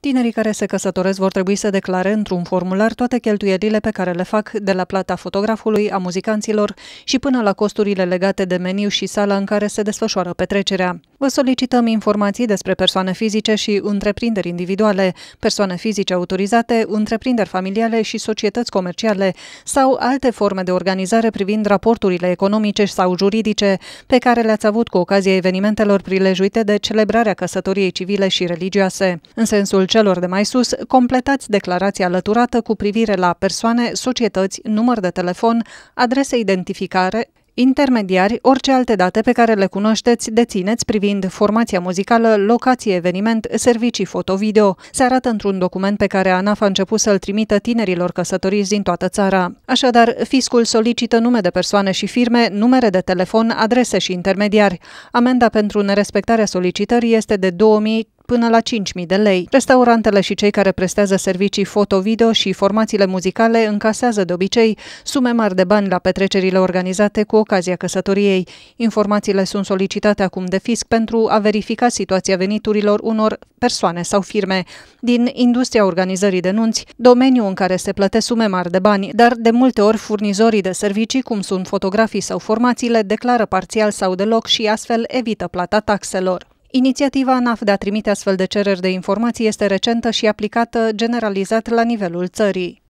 Tinerii care se căsătoresc vor trebui să declare într-un formular toate cheltuielile pe care le fac de la plata fotografului, a muzicanților și până la costurile legate de meniu și sala în care se desfășoară petrecerea. Vă solicităm informații despre persoane fizice și întreprinderi individuale, persoane fizice autorizate, întreprinderi familiale și societăți comerciale sau alte forme de organizare privind raporturile economice sau juridice pe care le-ați avut cu ocazia evenimentelor prilejuite de celebrarea căsătoriei civile și religioase. În sensul celor de mai sus, completați declarația alăturată cu privire la persoane, societăți, număr de telefon, adrese identificare, intermediari, orice alte date pe care le cunoașteți, dețineți privind formația muzicală, locație, eveniment, servicii foto-video. Se arată într-un document pe care ANAF a început să-l trimită tinerilor căsătoriți din toată țara. Așadar, fiscul solicită nume de persoane și firme, numere de telefon, adrese și intermediari. Amenda pentru nerespectarea solicitării este de 2000 până la 5.000 de lei. Restaurantele și cei care prestează servicii foto-video și formațiile muzicale încasează de obicei sume mari de bani la petrecerile organizate cu ocazia căsătoriei. Informațiile sunt solicitate acum de fisc pentru a verifica situația veniturilor unor persoane sau firme. Din industria organizării de nunți, domeniu în care se plătesc sume mari de bani, dar de multe ori furnizorii de servicii, cum sunt fotografii sau formațiile, declară parțial sau deloc și astfel evită plata taxelor. Inițiativa ANAF de a trimite astfel de cereri de informații este recentă și aplicată generalizat la nivelul țării.